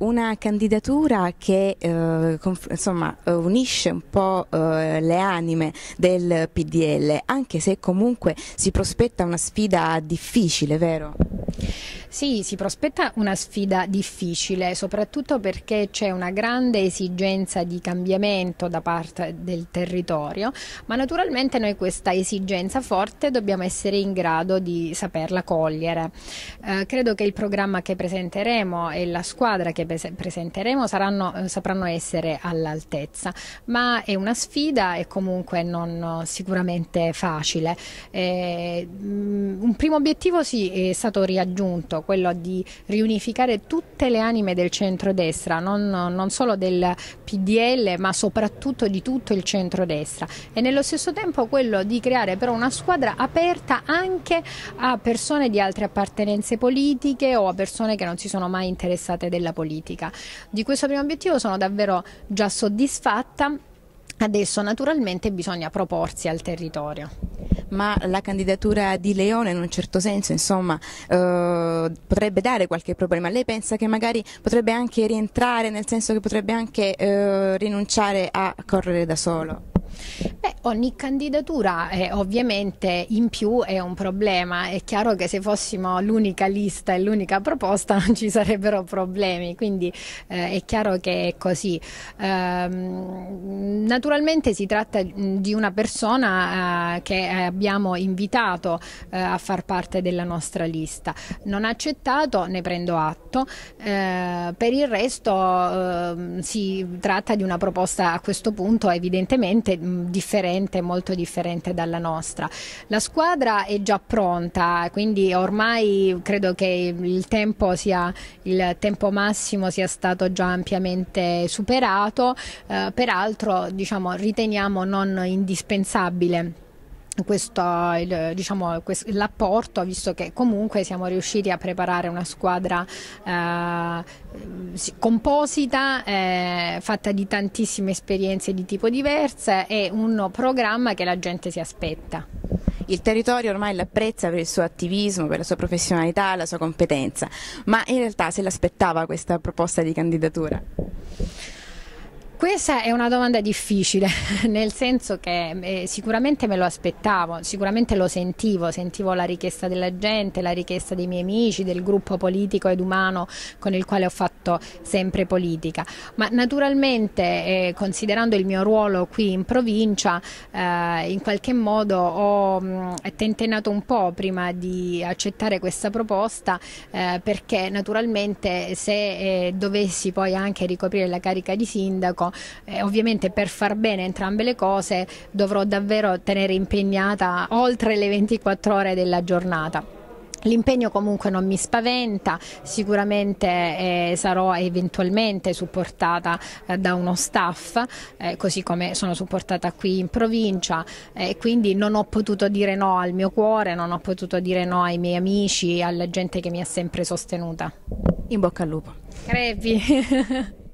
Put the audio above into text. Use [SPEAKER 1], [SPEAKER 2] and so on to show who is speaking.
[SPEAKER 1] Una candidatura che eh, insomma, eh, unisce un po' eh, le anime del PDL, anche se comunque si prospetta una sfida difficile, vero?
[SPEAKER 2] Sì, si prospetta una sfida difficile, soprattutto perché c'è una grande esigenza di cambiamento da parte del territorio, ma naturalmente noi questa esigenza forte dobbiamo essere in grado di saperla cogliere. Eh, credo che il programma che presenteremo e la squadra che presenteremo saranno, eh, sapranno essere all'altezza, ma è una sfida e comunque non sicuramente facile. Eh, mh, un primo obiettivo sì, è stato riaggiunto, quello di riunificare tutte le anime del centrodestra, non, non solo del PDL ma soprattutto di tutto il centrodestra e nello stesso tempo quello di creare però una squadra aperta anche a persone di altre appartenenze politiche o a persone che non si sono mai interessate della politica. Di questo primo obiettivo sono davvero già soddisfatta, adesso naturalmente bisogna proporsi al territorio
[SPEAKER 1] ma la candidatura di Leone in un certo senso insomma, eh, potrebbe dare qualche problema. Lei pensa che magari potrebbe anche rientrare, nel senso che potrebbe anche eh, rinunciare a correre da solo? Beh, ogni candidatura è, eh, ovviamente in più
[SPEAKER 2] è un problema. È chiaro che se fossimo l'unica lista e l'unica proposta non ci sarebbero problemi, quindi eh, è chiaro che è così. Ehm, naturalmente si tratta mm, di una persona eh, che eh, abbiamo invitato eh, a far parte della nostra lista. Non ha accettato, ne prendo atto. Eh, per il resto ehm, si tratta di una proposta a questo punto evidentemente mm, differente differente, molto differente dalla nostra. La squadra è già pronta, quindi ormai credo che il tempo, sia, il tempo massimo sia stato già ampiamente superato, eh, peraltro diciamo, riteniamo non indispensabile questo, il, diciamo, l'apporto, visto che comunque siamo riusciti a preparare una squadra eh, composita, eh, fatta di tantissime esperienze di tipo diverse e un programma che la gente si aspetta.
[SPEAKER 1] Il territorio ormai l'apprezza per il suo attivismo, per la sua professionalità, la sua competenza, ma in realtà se l'aspettava questa proposta di candidatura?
[SPEAKER 2] Questa è una domanda difficile, nel senso che eh, sicuramente me lo aspettavo, sicuramente lo sentivo, sentivo la richiesta della gente, la richiesta dei miei amici, del gruppo politico ed umano con il quale ho fatto sempre politica, ma naturalmente eh, considerando il mio ruolo qui in provincia, eh, in qualche modo ho mh, mm, tentennato un po' prima di accettare questa proposta eh, perché naturalmente se eh, dovessi poi anche ricoprire la carica di sindaco eh, ovviamente per far bene entrambe le cose dovrò davvero tenere impegnata oltre le 24 ore della giornata. L'impegno comunque non mi spaventa, sicuramente eh, sarò eventualmente supportata eh, da uno staff, eh, così come sono supportata qui in provincia, eh, quindi non ho potuto dire no al mio cuore, non ho potuto dire no ai miei amici, alla gente che mi ha sempre sostenuta. In bocca al lupo. Crepi.